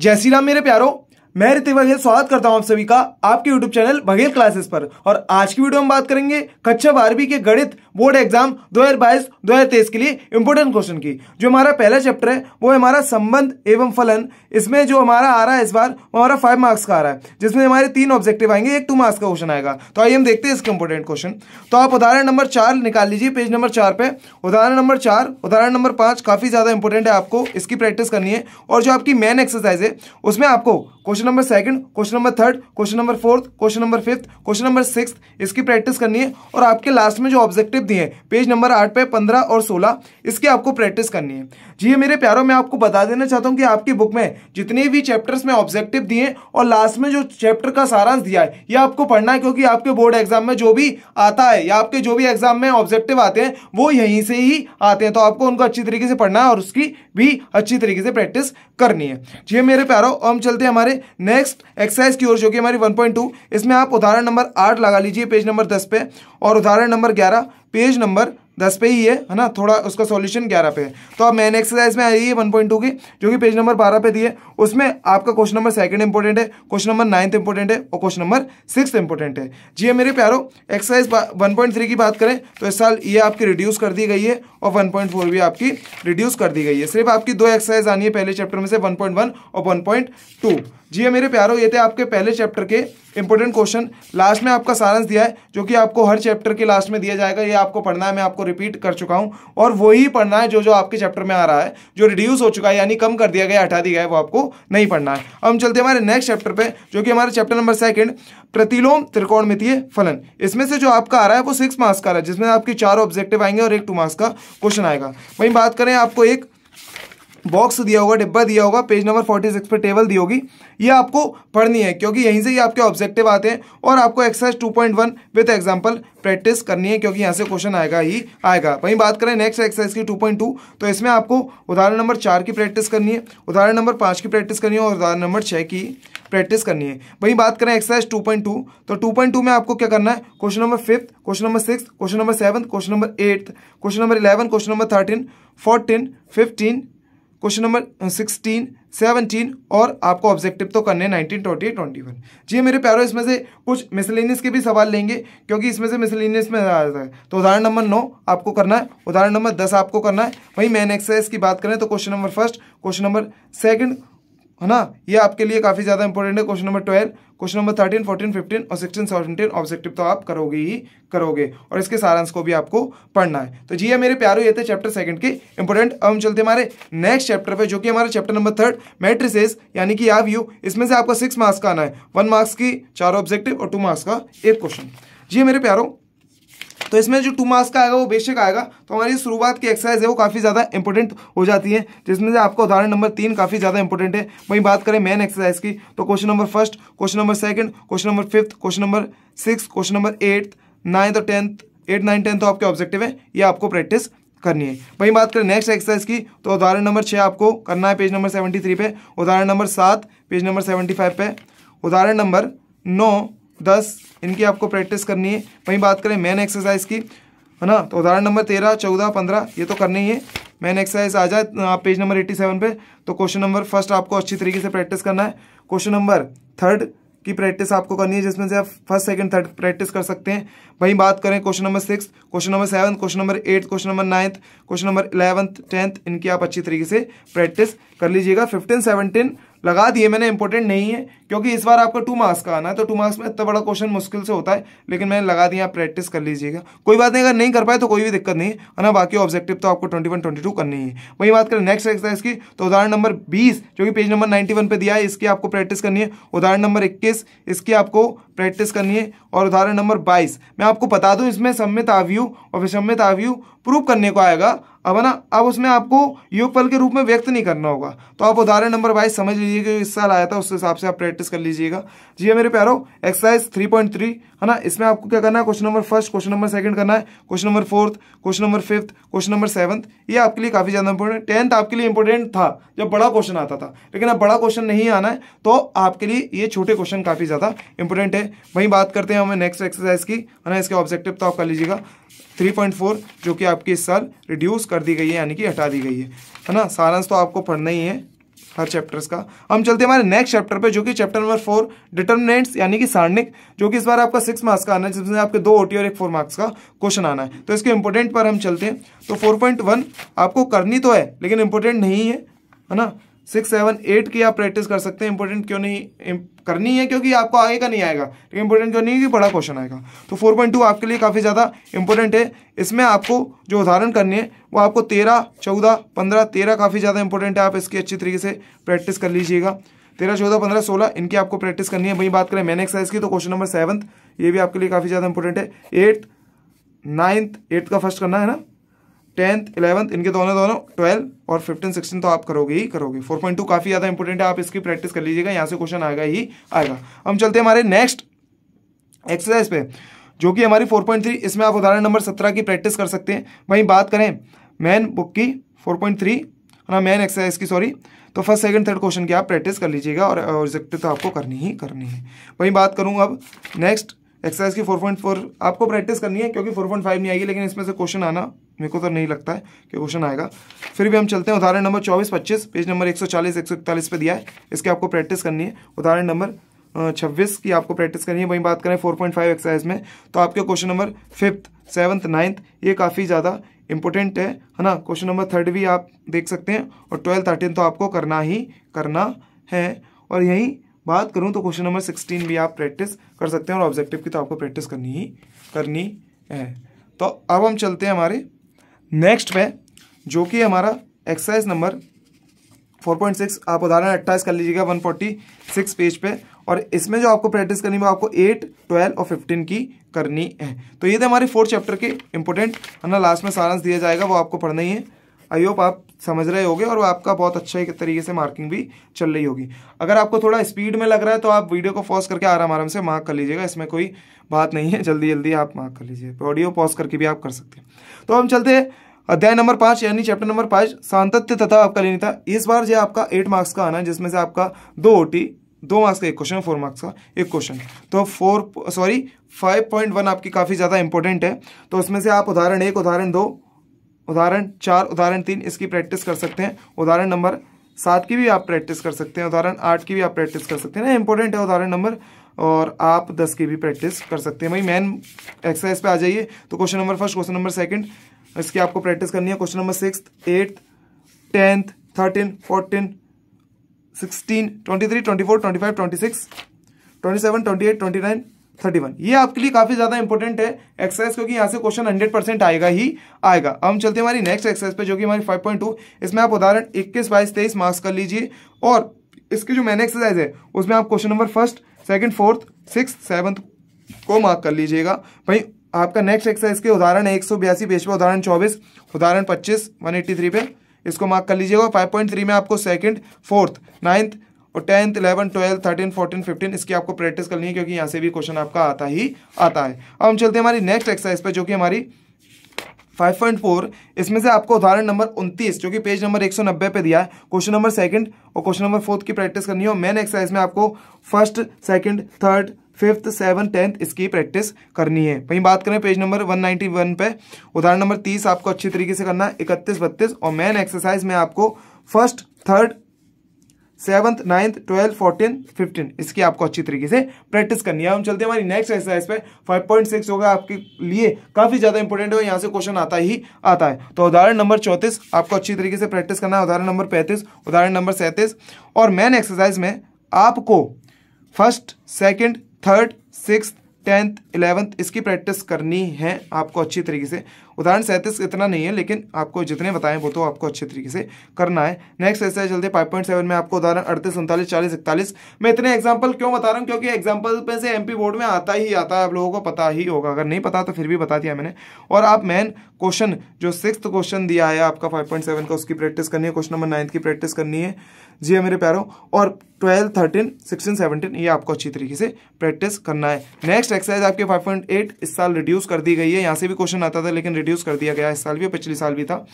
जय श्री राम मेरे प्यारो मैं रितिक बघेल स्वागत करता हूं आप सभी का आपके YouTube चैनल बघेल क्लासेस पर और आज की वीडियो में बात करेंगे कक्षा बारहवीं के गणित बोर्ड एग्जाम 2022 2023 के लिए इम्पोर्टेंट क्वेश्चन की जो हमारा पहला चैप्टर है वो हमारा संबंध एवं फलन इसमें जो हमारा आ रहा है इस बार वो हमारा फाइव मार्क्स का आ रहा है जिसमें हमारे तीन ऑब्जेक्टिव आएंगे एक टू मार्क्स का क्वेश्चन आएगा तो आइए हम देखते हैं इसके इंपोर्टेंट क्वेश्चन तो आप उदाहरण नंबर चार निकाल लीजिए पेज नंबर चार पे उदाहरण नंबर चार उदाहरण नंबर पांच काफी ज्यादा इंपॉर्टेंट है आपको इसकी प्रैक्टिस करनी है और जो आपकी मेन एक्सरसाइज है उसमें आपको question number second question number third question number fourth question number fifth question number six इसकी प्रैक्टिस करनी है और आपके लास्ट में जो ऑब्जेक्टिव दिए हैं पेज नंबर आठ पे पंद्रह और सोलह इसकी आपको प्रैक्टिस करनी है जी हाँ, मेरे प्यारों मैं आपको बता देना चाहता हूँ कि आपकी बुक में जितने भी चैप्टर्स में ऑब्जेक्टिव दिए और लास्ट में जो चैप्टर का सारांश दिया है यह आपको पढ़ना है क्योंकि आपके बोर्ड एग्जाम में जो भी आता है या आपके जो भी एग्जाम में ऑब्जेक्टिव आते हैं वो यहीं से ही आते हैं तो आपको उनको अच्छी तरीके से पढ़ना है और उसकी भी अच्छी तरीके से प्रैक्टिस करनी है जी हाँ, मेरे प्यारों हम चलते हैं हमारे नेक्स्ट एक्सरसाइज की ओर जो कि हमारी 1.2 इसमें आप उदाहरण नंबर आठ लगा लीजिए पेज नंबर दस पे और उदाहरण नंबर ग्यारह पेज नंबर दस पे ही है है ना थोड़ा उसका सॉल्यूशन ग्यारह पे है तो आप मेन एक्सरसाइज में आई है वन पॉइंट टू की जो कि पेज नंबर बारह पे दी है उसमें आपका क्वेश्चन नंबर सेकंड इंपॉर्टेंट है क्वेश्चन नंबर नाइन्थ इंपॉर्टेंट है और क्वेश्चन नंबर सिक्स इंपॉर्टेंट है जी हाँ मेरे प्यारो एक्सरसाइज वन पॉइंट थ्री की बात करें तो इस साल ये आपकी रिड्यूस कर दी गई है और वन पॉइंट फोर भी आपकी रिड्यूस कर दी गई है सिर्फ आपकी दो एक्सरसाइज आनी है पहले चैप्टर में से वन पॉइंट वन और वन पॉइंट टू जी है हाँ, मेरे प्यारों ये थे आपके पहले चैप्टर के इंपॉर्टेंट क्वेश्चन लास्ट में आपका सारांश दिया है जो कि आपको हर चैप्टर के लास्ट में दिया जाएगा ये आपको पढ़ना है मैं आपको रिपीट कर चुका हूँ और वही पढ़ना है जो जो आपके चैप्टर में आ रहा है जो रिड्यूस हो चुका है यानी कम कर दिया गया हटा दिया गया है वो आपको नहीं पढ़ना है अब हम चलते हमारे नेक्स्ट चैप्टर पर जो कि हमारा चैप्टर नंबर सेकेंड प्रतिलोम त्रिकोण फलन इसमें से जो आपका आ रहा है वो सिक्स मार्क्स का रहा है जिसमें आपके चार ऑब्जेक्टिव आएंगे और एक टू मार्क्स का क्वेश्चन आएगा वहीं बात करें आपको एक बॉक्स दिया होगा डिब्बा दिया होगा पेज नंबर फोर्टी सिक्स पर टेबल दी होगी ये आपको पढ़नी है क्योंकि यहीं से ही आपके ऑब्जेक्टिव आते हैं और आपको exercise two point one with example practice करनी है क्योंकि यहाँ से क्वेश्चन आएगा ही आएगा वहीं बात करें नेक्स्ट एक्सरसाइज की टू पॉइंट टू तो इसमें आपको उदाहरण नंबर चार की प्रैक्टिस करनी है उदाहरण नंबर पाँच की प्रैक्टिस करनी है और उदाहरण नंबर छः की प्रैक्टिस करनी है वहीं बात करें एक्सरसाइज टू पॉइंट टू तो टू पॉइंट टू में आपको क्या करना है question number fifth question number six question number seven question number eighth question number eleven question number thirteen fourteen fifteen question number sixteen seventeen और आपको objective तो करने नाइनटीन ट्वेंटी ट्वेंटी वन जी हाँ, मेरे प्यारों इसमें से कुछ मिसलिनियस के भी सवाल लेंगे क्योंकि इसमें से मिसलिनियस में आ जाता है तो उदाहरण नंबर नौ आपको करना है उदाहरण नंबर दस आपको करना है वहीं मैन एक्सरसाइज की बात करें तो question number first question number second है ना ये आपके लिए काफ़ी ज़्यादा इंपॉर्टेंट है question number twelve question number thirteen fourteen fifteen और सिक्सटीन सेवनटीन ऑब्जेक्टिव तो आप करोगे ही करोगे और इसके सारांश को भी आपको पढ़ना है तो जी है हाँ, मेरे प्यारो ये थे चैप्टर सेकंड के इंपॉर्टेंट अब हम चलते हमारे नेक्स्ट चैप्टर पे जो कि हमारा चैप्टर नंबर थर्ड मैट्रिसेस यानी कि आप यू इसमें से आपका सिक्स मार्क्स का आना है वन मार्क्स की चार ऑब्जेक्टिव और टू मार्क्स का एक क्वेश्चन जी हाँ, मेरे प्यारो तो इसमें जो टू मार्क्स का आएगा वो बेशक आएगा तो हमारी शुरुआत की एक्सरसाइज है वो काफ़ी ज़्यादा इंपॉर्टेंट हो जाती है जिसमें से आपका उदाहरण नंबर तीन काफ़ी ज़्यादा इंपॉर्टेंट है वहीं बात करें मेन एक्सरसाइज की तो question number first question number second question number fifth question number six question number eighth ninth और टेंथ एट नाइन टेंथ तो आपके ऑब्जेक्टिव है ये आपको प्रैक्टिस करनी है वहीं बात करें नेक्स्ट एक्सरसाइज की तो उदाहरण नंबर छः आपको करना है पेज नंबर सेवेंटी थ्री पे उदाहरण नंबर सात पेज नंबर सेवेंटी फाइव पे उदाहरण नंबर नौ दस इनकी आपको प्रैक्टिस करनी है वहीं बात करें मैन एक्सरसाइज की है ना तो उदाहरण नंबर तेरह चौदह पंद्रह ये तो करनी ही है मैन एक्सरसाइज आ जाए आप पेज नंबर एट्टी सेवन पे तो क्वेश्चन नंबर फर्स्ट आपको अच्छी तरीके से प्रैक्टिस करना है क्वेश्चन नंबर थर्ड की प्रैक्टिस आपको करनी है जिसमें से आप फर्स्ट सेकंड थर्ड प्रैक्टिस कर सकते हैं वहीं बात करें question number six question number seven question number eight question number ninth question number eleventh tenth इनकी आप अच्छी तरीके से प्रैक्टिस कर लीजिएगा फिफ्टीन सेवनटीन लगा दिए मैंने इंपॉर्टेंट नहीं है क्योंकि इस बार आपको टू मार्क्स का आना है तो टू मार्क्स में इतना बड़ा क्वेश्चन मुश्किल से होता है लेकिन मैंने लगा दिया आप प्रैक्टिस कर लीजिएगा कोई बात नहीं अगर नहीं कर पाए तो कोई भी दिक्कत नहीं है ना बाकी ऑब्जेक्टिव तो आपको ट्वेंटी वन ट्वेंटी टू करनी है वही बात करें नेक्स्ट एक्सरसाइज की तो उदाहरण नंबर बीस जो कि पेज नंबर नाइन्टी वन पर दिया है इसकी आपको प्रैक्टिस करनी है उदाहरण नंबर इक्कीस इसकी आपको प्रैक्टिस करनी है और उदाहरण नंबर बाईस मैं आपको बता दूं इसमें सम्मित आवयु और विषम्मित आवयु प्रूव करने को आएगा अब है ना अब उसमें आपको योगफल के रूप में व्यक्त नहीं करना होगा तो आप उदाहरण नंबर बाईस समझ लीजिए कि इस साल आया था उस हिसाब से आप प्रैक्टिस कर लीजिएगा जी हाँ मेरे प्यारो एक्सरसाइज थ्री पॉइंट थ्री है ना इसमें आपको क्या करना है question number first question number second करना है question number fourth question number fifth question number seventh ये आपके लिए काफ़ी ज़्यादा इंपॉर्टेंट टेंथ आपके लिए इंपॉर्टेंट था जब बड़ा क्वेश्चन आता था लेकिन अब बड़ा क्वेश्चन नहीं आना है तो आपके लिए ये छोटे क्वेश्चन काफ़ी ज़्यादा इंपॉर्टेंट है वहीं बात करते हैं हमें नेक्स्ट एक्सरसाइज की है ना इसके ऑब्जेक्टिव तो आप कर लीजिएगा 3.4 जो कि आपकी इस साल रिड्यूस कर दी गई है यानी कि हटा दी गई है है ना सारांश तो आपको पढ़ना ही है हर चैप्टर्स का हम चलते हैं हमारे नेक्स्ट चैप्टर पे जो कि चैप्टर नंबर फोर डिटर्मिनेंट्स यानी कि सारणिक जो कि इस बार आपका सिक्स मार्क्स का आना है जिसमें आपके दो ओटी और एक फोर मार्क्स का क्वेश्चन आना है तो इसके इंपोर्टेंट पर हम चलते हैं तो फोर पॉइंट वन आपको करनी तो है लेकिन इंपोर्टेंट नहीं है है ना सिक्स सेवन एट की आप प्रैक्टिस कर सकते हैं इंपॉर्टेंट क्यों नहीं करनी है क्योंकि आपको आगे का नहीं आएगा लेकिन इंपॉर्टेंट क्यों नहीं कि बड़ा क्वेश्चन आएगा तो फोर पॉइंट टू आपके लिए काफ़ी ज़्यादा इंपॉर्टेंट है इसमें आपको जो उदाहरण करने है वो आपको तेरह चौदह पंद्रह तेरह काफ़ी ज़्यादा इंपॉर्टेंट है आप इसकी अच्छी तरीके से प्रैक्टिस कर लीजिएगा तेरह चौदह पंद्रह सोलह इनकी आपको प्रैक्टिस करनी है वही बात करें मैंने एक्सरसाइज की तो क्वेश्चन नंबर सेवन्थ ये भी आपके लिए काफ़ी ज़्यादा इंपॉर्टेंट है एट्थ नाइन्थ एट्थ का फर्स्ट करना है ना टेंथ इलेवंथ इनके दोनों दोनों ट्वेल्व और फिफ्टीन सिक्सटीन तो आप करोगे ही करोगे फोर पॉइंट टू काफ़ी ज़्यादा इंपॉर्टेंट है आप इसकी प्रैक्टिस कर लीजिएगा यहाँ से क्वेश्चन आएगा ही आएगा हम चलते हैं हमारे नेक्स्ट एक्सरसाइज पे जो कि हमारी फोर पॉइंट थ्री इसमें आप उदाहरण नंबर सत्रह की प्रैक्टिस कर सकते हैं वहीं बात करें मैन बुक की फोर पॉइंट थ्री है ना मैन एक्सरसाइज की सॉरी तो फर्स्ट सेकंड थर्ड क्वेश्चन की आप प्रैक्टिस कर लीजिएगा और ऑब्जेक्टिव तो आपको करनी ही करनी है वहीं बात करूँ अब नेक्स्ट एक्सरसाइज की फोर पॉइंट फोर आपको प्रैक्टिस करनी है क्योंकि फोर पॉइंट फाइव नहीं आएगी लेकिन इसमें से क्वेश्चन आना मेरे को तो नहीं लगता है कि क्वेश्चन आएगा फिर भी हम चलते हैं उदाहरण नंबर चौबीस पच्चीस पेज नंबर एक सौ चालीस एक सौ इकतालीस पे दिया है इसकी आपको प्रैक्टिस करनी है उदाहरण नंबर छब्बीस की आपको प्रैक्टिस करनी है वहीं बात करें फोर पॉइंट फाइव एक्सरसाइज में तो आपके question number fifth seventh ninth ये काफ़ी ज़्यादा इंपॉर्टेंट है है ना क्वेश्चन नंबर थर्ड भी आप देख सकते हैं और ट्वेल्थ थर्टीन तो आपको करना ही करना है और यहीं बात करूँ तो क्वेश्चन नंबर सिक्सटीन भी आप प्रैक्टिस कर सकते हैं और ऑब्जेक्टिव की तो आपको प्रैक्टिस करनी ही करनी है तो अब हम चलते हैं हमारे नेक्स्ट में जो कि हमारा एक्सरसाइज नंबर 4.6 आप उदाहरण अट्ठाइस कर लीजिएगा 146 पेज पे और इसमें जो आपको प्रैक्टिस करनी है आपको 8, 12 और 15 की करनी है तो ये थे हमारे फोर्थ चैप्टर के इंपॉर्टेंट है ना लास्ट में सारांश दिया जाएगा वो आपको पढ़ना ही है आई होप आप समझ रहे होगे और आपका बहुत अच्छे तरीके से मार्किंग भी चल रही होगी अगर आपको थोड़ा स्पीड में लग रहा है तो आप वीडियो को पॉज करके आराम आराम से मार्क कर लीजिएगा इसमें कोई बात नहीं है जल्दी जल्दी आप मार्क कर लीजिए ऑडियो पॉज करके भी आप कर सकते हैं तो हम चलते हैं अध्याय नंबर पाँच यानी चैप्टर नंबर पाँच सांतत्य तथा आपका लेनी था इस बार जो आपका एट मार्क्स का आना है जिसमें से आपका दो टी दो मार्क्स का एक क्वेश्चन फोर मार्क्स का एक क्वेश्चन तो four sorry five point one आपकी काफ़ी ज़्यादा इंपॉर्टेंट है तो उसमें से आप उदाहरण एक उदाहरण दो उदाहरण चार उदाहरण तीन इसकी प्रैक्टिस कर सकते हैं उदाहरण नंबर सात की भी आप प्रैक्टिस कर सकते हैं उदाहरण आठ की भी आप प्रैक्टिस कर सकते हैं ना इंपॉर्टेंट है उदाहरण नंबर और आप दस की भी प्रैक्टिस कर सकते हैं भाई मेन एक्सरसाइज पे आ जाइए तो question number first question number second इसकी आपको प्रैक्टिस करनी है question number six eighth tenth thirteen fourteen sixteen twenty three twenty four twenty five twenty six twenty seven twenty eight twenty nine thirty one ये आपके लिए काफी ज्यादा important है एक्सरसाइज क्योंकि यहाँ से क्वेश्चन हंड्रेड परसेंट आएगा ही आएगा हम चलते हैं हमारी नेक्स्ट एक्सरसाइज पे जो कि हमारी फाइव पॉइंट टू इसमें आप उदाहरण इक्कीस बाईस तेईस मार्क्स कर लीजिए और इसकी जो मैंने एक्सरसाइज है उसमें आप question number first second fourth six seventh को मार्क कर लीजिएगा भाई आपका नेक्स्ट एक्सरसाइज के उदाहरण है एक सौ बयासी पेज पर उदाहरण चौबीस उदाहरण पच्चीस वन एट्टी थ्री पे इसको मार्क कर लीजिएगा फाइव पॉइंट थ्री में आपको सेकेंड फोर्थ नाइन्थ और tenth eleven twelfth thirteen fourteen fifteen इसकी आपको प्रैक्टिस करनी है क्योंकि यहाँ से भी क्वेश्चन आपका आता ही आता है अब हम चलते हैं हमारी नेक्स्ट एक्सरसाइज पर जो कि हमारी 5.4 इसमें से आपको उदाहरण नंबर 29 जो कि पेज नंबर 190 पे दिया है क्वेश्चन नंबर सेकंड और क्वेश्चन नंबर फोर्थ की प्रैक्टिस करनी है और मेन एक्सरसाइज में आपको first second third fifth seven tenth इसकी प्रैक्टिस करनी है वहीं बात करें पेज नंबर 191 पे उदाहरण नंबर 30 आपको अच्छी तरीके से करना है इकतीस बत्तीस और मेन एक्सरसाइज में आपको first third seventh ninth twelfth fourteen fifteen इसकी आपको अच्छी तरीके से प्रैक्टिस करनी है हम चलते हैं हमारी नेक्स्ट एक्सरसाइज पे फाइव पॉइंट सिक्स होगा आपके लिए काफ़ी ज़्यादा इंपॉर्टेंट है यहाँ से क्वेश्चन आता ही आता है तो उदाहरण नंबर चौंतीस आपको अच्छी तरीके से प्रैक्टिस करना है उदाहरण नंबर पैंतीस उदाहरण नंबर सैंतीस और मैन एक्सरसाइज में आपको first second third six tenth eleventh इसकी प्रैक्टिस करनी है आपको अच्छी तरीके से उदाहरण सैंतीस इतना नहीं है लेकिन आपको जितने बताएं वो तो आपको अच्छे तरीके से करना है नेक्स्ट ऐसे चलते फाइव पॉइंट सेवन में आपको उदाहरण अड़तीस उनतालीस चालीस इकतालीस मैं इतने एग्जाम्पल क्यों बता रहा हूँ क्योंकि एग्जाम्पल में से एमपी बोर्ड में आता ही आता है आप लोगों को पता ही होगा अगर नहीं पता तो फिर भी बता दिया मैंने और आप मेन क्वेश्चन जो सिक्स क्वेश्चन दिया है आपका फाइव पॉइंट सेवन का उसकी प्रैक्टिस करनी है क्वेश्चन नंबर नाइन्थ की प्रैक्टिस करनी है जी है हाँ, मेरे प्यारों और ट्वेल्व थर्टीन सिक्सटीन सेवनटीन ये आपको अच्छी तरीके से प्रैक्टिस करना है नेक्स्ट एक्सरसाइज आपके फाइव पॉइंट एट इस साल रिड्यूस कर दी गई है यहाँ से भी क्वेश्चन आता था लेकिन रिड्यूस कर दिया गया इस साल भी पिछले साल भी था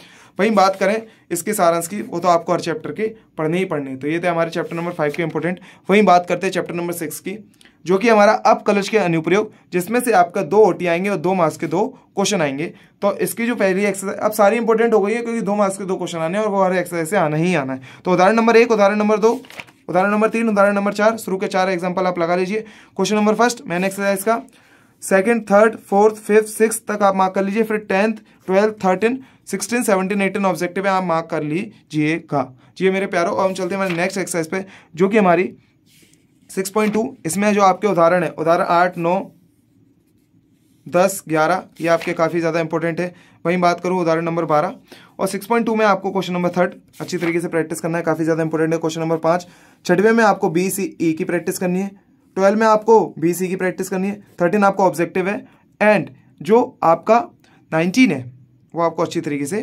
वहीं बात करें इसके सारांश की वो तो आपको हर चैप्टर के पढ़ने ही पढ़ने तो ये थे हमारे चैप्टर नंबर फाइव के इंपॉर्टेंट वहीं बात करते हैं चैप्टर नंबर सिक्स की जो कि हमारा अप कलश के अनुप्रयोग जिसमें से आपका दो ओटी आएंगे और दो मार्क्स के दो क्वेश्चन आएंगे तो इसकी जो पहली एक्सरसाइज अब सारी इंपॉर्टेंट हो गई है क्योंकि दो मार्क्स के दो क्वेश्चन आने और वो हर एक्सरसाइज से आना ही आना है तो उदाहरण नंबर एक उदाहरण नंबर दो उदाहरण नंबर तीन उदाहरण नंबर चार शुरू के चार एग्जाम्पल आप लगा लीजिए question number first main exercise का second third fourth fifth six तक आप मार्क कर लीजिए फिर tenth twelfth thirteen sixteen seventeen eighteen objective है आप मार्क कर लीजिएगा जी मेरे प्यारो और हम चलते हैं हमारे नेक्स्ट एक्सरसाइज पे जो कि हमारी सिक्स पॉइंट टू इसमें जो आपके उदाहरण है उदाहरण आठ नौ दस ग्यारह ये आपके काफ़ी ज़्यादा इंपॉर्टेंट है वहीं बात करूँ उदाहरण नंबर बारह और सिक्स पॉइंट टू में आपको क्वेश्चन नंबर थर्ड अच्छी तरीके से प्रैक्टिस करना है काफ़ी ज़्यादा इंपॉर्टेंट है क्वेश्चन नंबर पाँच छठवें में आपको बी सी ई की प्रैक्टिस करनी है ट्वेल्व में आपको बीसी की प्रैक्टिस करनी है थर्टीन आपका ऑब्जेक्टिव है एंड जो आपका नाइनटीन है वो आपको अच्छी तरीके से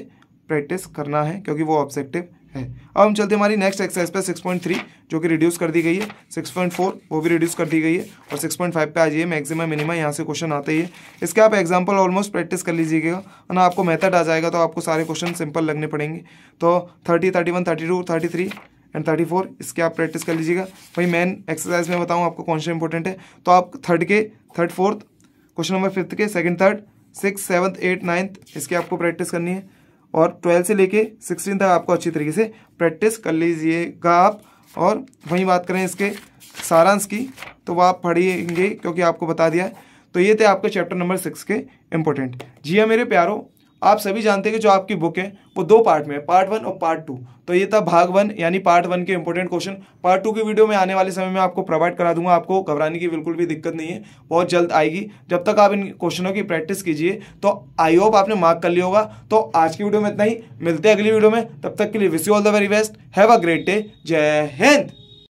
प्रैक्टिस करना है क्योंकि वो ऑब्जेक्टिव है अब हम चलते हमारी नेक्स्ट एक्सरसाइज पे 6.3 जो कि रिड्यूस कर दी गई है 6.4 वो भी रिड्यूस कर दी गई है और 6.5 पे आ जाइए मैक्सिमम मिनिमम यहाँ से क्वेश्चन आते ही है इसके आप एग्जांपल ऑलमोस्ट प्रैक्टिस कर लीजिएगा ना आपको मेथड आ जाएगा तो आपको सारे क्वेश्चन सिंपल लगने पड़ेंगे तो thirty thirty one thirty two thirty three and thirty four इसके आप प्रैक्टिस कर लीजिएगा वही मेन एक्सरसाइज में बताऊँ आपको कौन सा इंपॉर्टेंट है तो आप थर्ड के third fourth question number fifth के second third six seventh eight ninth इसकी आपको प्रैक्टिस करनी है और ट्वेल्थ से लेके सिक्सटीन तक आपको अच्छी तरीके से प्रैक्टिस कर लीजिएगा आप और वहीं बात करें इसके सारांश की तो वह आप पढ़िएगे क्योंकि आपको बता दिया है तो ये थे आपके चैप्टर नंबर सिक्स के इम्पोर्टेंट जी हाँ मेरे प्यारों आप सभी जानते हैं कि जो आपकी बुक है वो दो पार्ट में है पार्ट वन और पार्ट टू तो ये था भाग वन यानी पार्ट वन के इंपॉर्टेंट क्वेश्चन पार्ट टू की वीडियो में आने वाले समय में आपको प्रोवाइड करा दूंगा आपको घबराने की बिल्कुल भी दिक्कत नहीं है बहुत जल्द आएगी जब तक आप इन क्वेश्चनों की प्रैक्टिस कीजिए तो आई होप आपने मार्क कर लिया होगा तो आज की वीडियो में इतना ही मिलते हैं अगली वीडियो में तब तक के लिए wish you all the very best have a great day जय हिंद